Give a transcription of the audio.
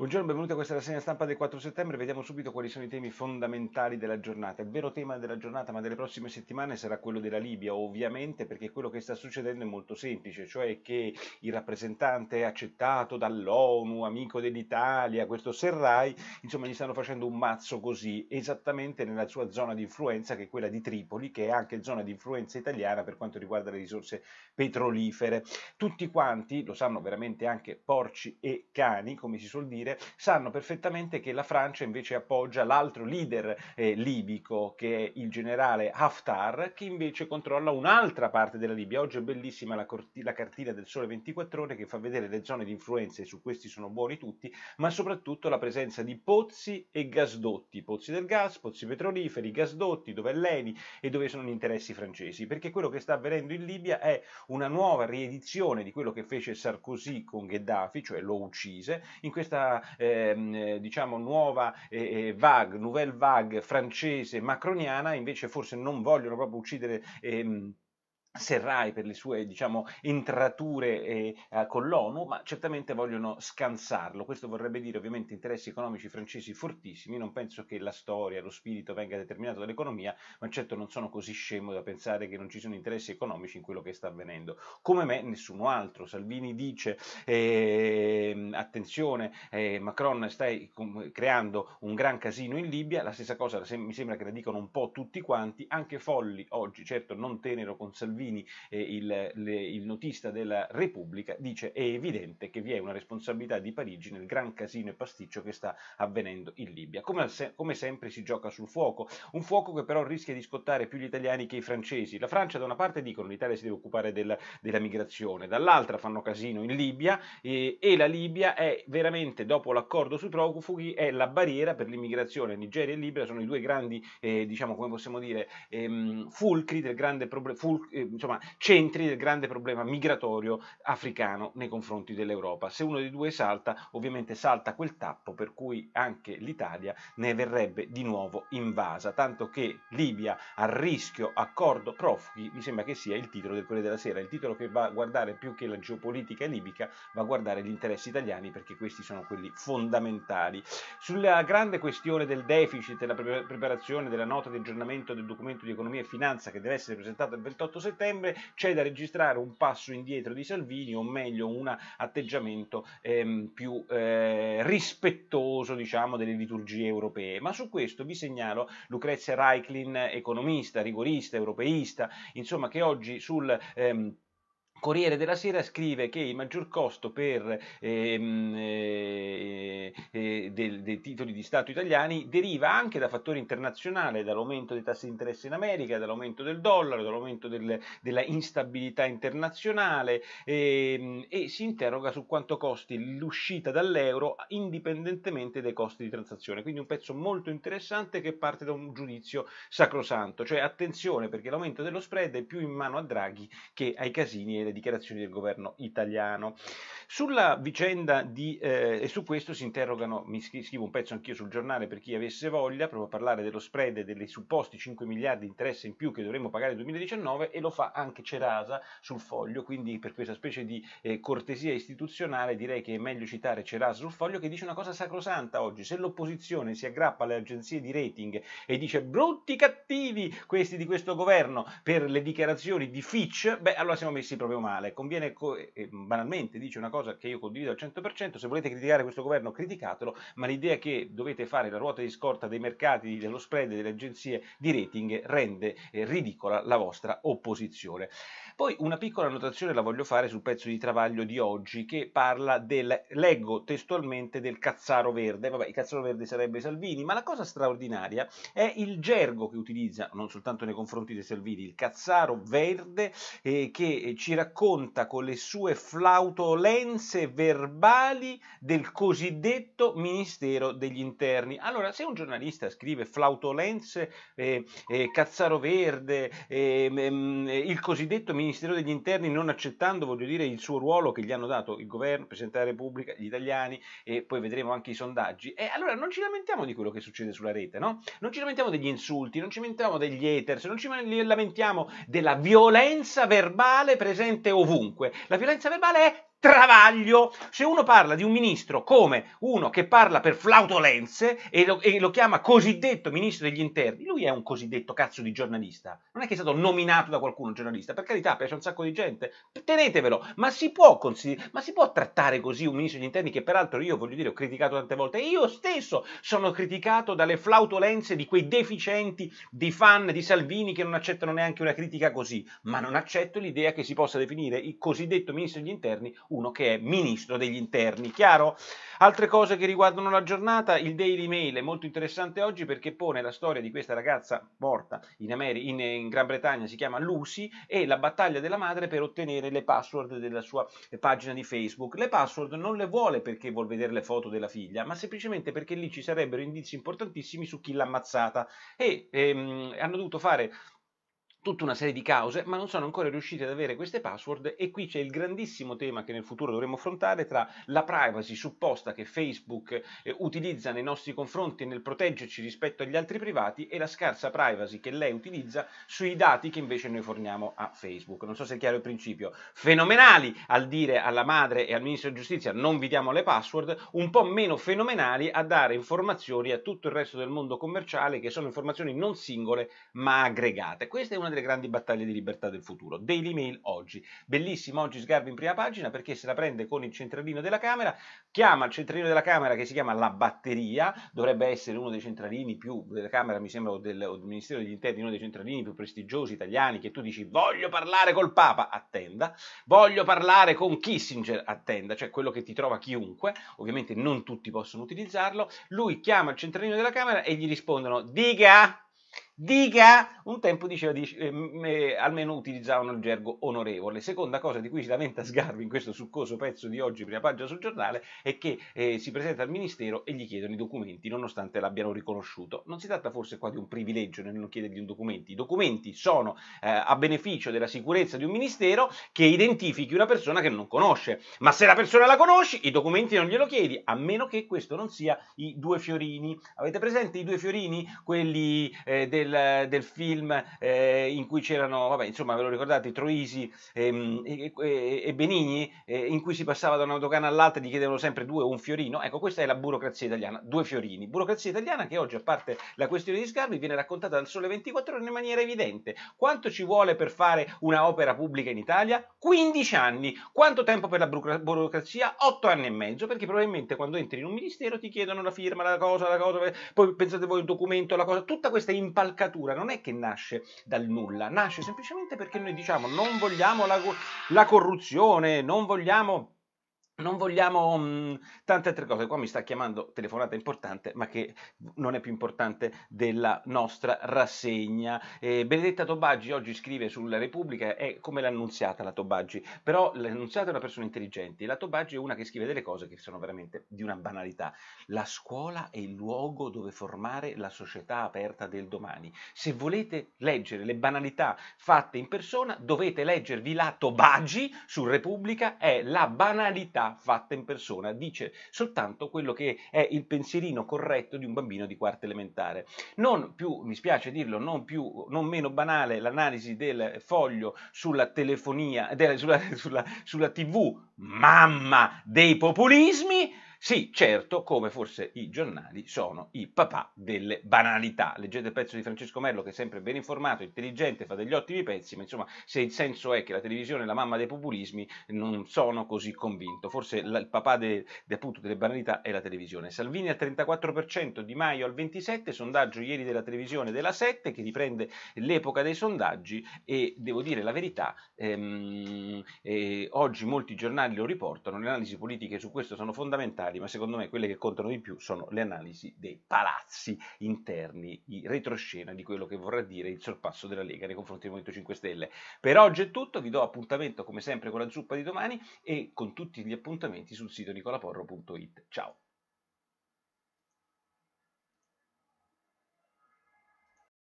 Buongiorno, benvenuti a questa rassegna stampa del 4 settembre. Vediamo subito quali sono i temi fondamentali della giornata. Il vero tema della giornata, ma delle prossime settimane, sarà quello della Libia, ovviamente, perché quello che sta succedendo è molto semplice, cioè che il rappresentante accettato dall'ONU, amico dell'Italia, questo Serrai, insomma, gli stanno facendo un mazzo così, esattamente nella sua zona di influenza, che è quella di Tripoli, che è anche zona di influenza italiana per quanto riguarda le risorse petrolifere. Tutti quanti lo sanno veramente anche porci e cani, come si suol dire seguire, sanno perfettamente che la Francia invece appoggia l'altro leader eh, libico che è il generale Haftar, che invece controlla un'altra parte della Libia. Oggi è bellissima la, corti- la cartina del Sole 24 Ore che fa vedere le zone di influenza e su questi sono buoni tutti, ma soprattutto la presenza di pozzi e gasdotti, pozzi del gas, pozzi petroliferi, gasdotti, dove è l'ENI e dove sono gli interessi francesi, perché quello che sta avvenendo in Libia è una nuova riedizione di quello che fece Sarkozy con Gheddafi, cioè lo uccise, in questa ehm, eh, diciamo nuova eh, vague, eh, nouvelle vague francese macroniana, invece forse non vogliono proprio uccidere ehm, Serrai per le sue diciamo, entrature eh, con l'ONU, ma certamente vogliono scansarlo. Questo vorrebbe dire ovviamente interessi economici francesi fortissimi. Non penso che la storia, lo spirito venga determinato dall'economia, ma certo non sono così scemo da pensare che non ci sono interessi economici in quello che sta avvenendo. Come me, nessuno altro. Salvini dice: ehm, eh, attenzione, Macron stai creando un gran casino in Libia. La stessa cosa mi sembra che la dicano un po' tutti quanti, anche folli oggi, certo non tenero con Salvini Salvini, eh, il, le, il notista della Repubblica, dice è evidente che vi è una responsabilità di Parigi nel gran casino e pasticcio che sta avvenendo in Libia. Come, come sempre si gioca sul fuoco, un fuoco che però rischia di scottare più gli italiani che i francesi. La Francia da una parte dicono l'Italia si deve occupare del, della migrazione, dall'altra fanno casino in Libia e, e la Libia è veramente, dopo l'accordo sui profughi, è la barriera per l'immigrazione. Nigeria e Libia sono i due grandi, eh, diciamo come possiamo dire, ehm, fulcri del grande, problema. ful- eh, insomma, centri del grande problema migratorio africano nei confronti dell'Europa. Se uno dei due salta, ovviamente salta quel tappo per cui anche l'Italia ne verrebbe di nuovo invasa, tanto che Libia a rischio accordo profughi mi sembra che sia il titolo del Corriere della Sera, il titolo che va a guardare più che la geopolitica libica, va a guardare gli interessi italiani perché questi sono quelli fondamentali. Sulla grande questione del deficit e la preparazione della nota di aggiornamento del documento di economia e finanza che deve essere presentato il 28 settembre, settembre c'è da registrare un passo indietro di Salvini o meglio un atteggiamento ehm, più eh, rispettoso diciamo, delle liturgie europee. Ma su questo vi segnalo Lucrezia Reiklin, economista, rigorista, europeista, insomma che oggi sul... Ehm, Corriere della Sera scrive che il maggior costo per, ehm, eh, eh, eh, del, dei titoli di Stato italiani deriva anche da fattori internazionali, dall'aumento dei tassi di interesse in America, dall'aumento del dollaro, dall'aumento del, della instabilità internazionale ehm, e si interroga su quanto costi l'uscita dall'euro indipendentemente dai costi di transazione. Quindi un pezzo molto interessante che parte da un giudizio sacrosanto, cioè attenzione perché l'aumento dello spread è più in mano a Draghi che ai casini delle dichiarazioni del governo italiano. Sulla vicenda di, eh, e su questo si interrogano, mi scrivo un pezzo anch'io sul giornale per chi avesse voglia, proprio a parlare dello spread e dei supposti 5 miliardi di interesse in più che dovremmo pagare nel 2019 e lo fa anche Cerasa sul foglio, quindi per questa specie di eh, cortesia istituzionale direi che è meglio citare Cerasa sul foglio che dice una cosa sacrosanta oggi, se l'opposizione si aggrappa alle agenzie di rating e dice brutti cattivi questi di questo governo per le dichiarazioni di Fitch, beh allora siamo messi proprio proprio male. Conviene, eh, eh, banalmente, dice una cosa che io condivido al 100%, se volete criticare questo governo criticatelo, ma l'idea che dovete fare la ruota di scorta dei mercati, dello spread, delle agenzie di rating rende eh, ridicola la vostra opposizione. Poi una piccola notazione la voglio fare sul pezzo di travaglio di oggi che parla del, leggo testualmente, del cazzaro verde. Vabbè, il cazzaro verde sarebbe Salvini, ma la cosa straordinaria è il gergo che utilizza, non soltanto nei confronti di Salvini, il cazzaro verde eh, che ci racconta con le sue flautolenze verbali del cosiddetto Ministero degli Interni. Allora, se un giornalista scrive flautolenze, eh, eh, cazzaro verde, eh, mm, eh, il cosiddetto Ministero Ministero degli Interni non accettando, voglio dire, il suo ruolo che gli hanno dato il governo, il Presidente della Repubblica, gli italiani e poi vedremo anche i sondaggi. E allora non ci lamentiamo di quello che succede sulla rete, no? Non ci lamentiamo degli insulti, non ci lamentiamo degli haters, non ci lamentiamo della violenza verbale presente ovunque. La violenza verbale è travaglio. Se uno parla di un ministro come uno che parla per flautolenze e lo, e lo, chiama cosiddetto ministro degli interni, lui è un cosiddetto cazzo di giornalista. Non è che è stato nominato da qualcuno giornalista, per carità, piace un sacco di gente, tenetevelo, ma si può, consider- ma si può trattare così un ministro degli interni che peraltro io voglio dire ho criticato tante volte, e io stesso sono criticato dalle flautolenze di quei deficienti di fan di Salvini che non accettano neanche una critica così, ma non accetto l'idea che si possa definire il cosiddetto ministro degli interni uno che è ministro degli interni, chiaro? Altre cose che riguardano la giornata, il Daily Mail è molto interessante oggi perché pone la storia di questa ragazza morta in, Amer- in, in Gran Bretagna, si chiama Lucy, e la battaglia della madre per ottenere le password della sua pagina di Facebook. Le password non le vuole perché vuol vedere le foto della figlia, ma semplicemente perché lì ci sarebbero indizi importantissimi su chi l'ha ammazzata e ehm, hanno dovuto fare tutta una serie di cause, ma non sono ancora riusciti ad avere queste password e qui c'è il grandissimo tema che nel futuro dovremo affrontare tra la privacy supposta che Facebook eh, utilizza nei nostri confronti nel proteggerci rispetto agli altri privati e la scarsa privacy che lei utilizza sui dati che invece noi forniamo a Facebook. Non so se è chiaro il principio. Fenomenali al dire alla madre e al ministro di giustizia non vi diamo le password, un po' meno fenomenali a dare informazioni a tutto il resto del mondo commerciale che sono informazioni non singole ma aggregate. Questa è una delle delle grandi battaglie di libertà del futuro. Daily Mail oggi. Bellissimo oggi Sgarbi in prima pagina perché se la prende con il centralino della Camera, chiama il centralino della Camera che si chiama la batteria, dovrebbe essere uno dei centralini più della Camera, mi sembra, o del, o del Ministero degli Interni, uno dei centralini più prestigiosi italiani che tu dici voglio parlare col Papa, attenda, voglio parlare con Kissinger, attenda, cioè quello che ti trova chiunque, ovviamente non tutti possono utilizzarlo, lui chiama il centralino della Camera e gli rispondono diga dica, un tempo diceva, dice, eh, almeno utilizzavano il gergo onorevole. Seconda cosa di cui si lamenta Sgarbi in questo succoso pezzo di oggi, prima pagina sul giornale, è che eh, si presenta al ministero e gli chiedono i documenti, nonostante l'abbiano riconosciuto. Non si tratta forse qua di un privilegio nel non chiedergli un documento. I documenti sono eh, a beneficio della sicurezza di un ministero che identifichi una persona che non conosce. Ma se la persona la conosci, i documenti non glielo chiedi, a meno che questo non sia i due fiorini. Avete presente i due fiorini? Quelli eh, del del, del film eh, in cui c'erano, vabbè, insomma, ve lo ricordate, Troisi ehm, e, e, e, Benigni, eh, in cui si passava da una dogana all'altra e gli chiedevano sempre due o un fiorino. Ecco, questa è la burocrazia italiana, due fiorini. Burocrazia italiana che oggi, a parte la questione di Sgarbi, viene raccontata dal Sole 24 Ore in maniera evidente. Quanto ci vuole per fare una opera pubblica in Italia? 15 anni. Quanto tempo per la burocrazia? 8 anni e mezzo, perché probabilmente quando entri in un ministero ti chiedono la firma, la cosa, la cosa, poi pensate voi il documento, la cosa, tutta questa impalcatura spaccatura non è che nasce dal nulla, nasce semplicemente perché noi diciamo non vogliamo la, la corruzione, non vogliamo non vogliamo mh, mm, tante altre cose. Qua mi sta chiamando telefonata importante, ma che non è più importante della nostra rassegna. Eh, Benedetta Tobaggi oggi scrive sulla Repubblica, è come l'annunziata la Tobaggi, però l'annunziata è una persona intelligente, la Tobaggi è una che scrive delle cose che sono veramente di una banalità. La scuola è il luogo dove formare la società aperta del domani. Se volete leggere le banalità fatte in persona, dovete leggervi la Tobaggi su Repubblica, è la banalità fatta in persona, dice soltanto quello che è il pensierino corretto di un bambino di quarta elementare. Non più, mi spiace dirlo, non, più, non meno banale l'analisi del foglio sulla telefonia, della, sulla, sulla, sulla tv, mamma dei populismi, sì, certo, come forse i giornali sono i papà delle banalità. Leggete il pezzo di Francesco Merlo che è sempre ben informato, intelligente, fa degli ottimi pezzi, ma insomma se il senso è che la televisione è la mamma dei populismi non sono così convinto. Forse la, il papà de, de, appunto, delle banalità è la televisione. Salvini al 34%, Di Maio al 27%, sondaggio ieri della televisione della 7 che riprende l'epoca dei sondaggi e devo dire la verità, ehm, eh, oggi molti giornali lo riportano, le analisi politiche su questo sono fondamentali generali, ma secondo me quelle che contano di più sono le analisi dei palazzi interni, i retroscena di quello che vorrà dire il sorpasso della Lega nei confronti del Movimento 5 Stelle. Per oggi è tutto, vi do appuntamento come sempre con la zuppa di domani e con tutti gli appuntamenti sul sito nicolaporro.it. Ciao!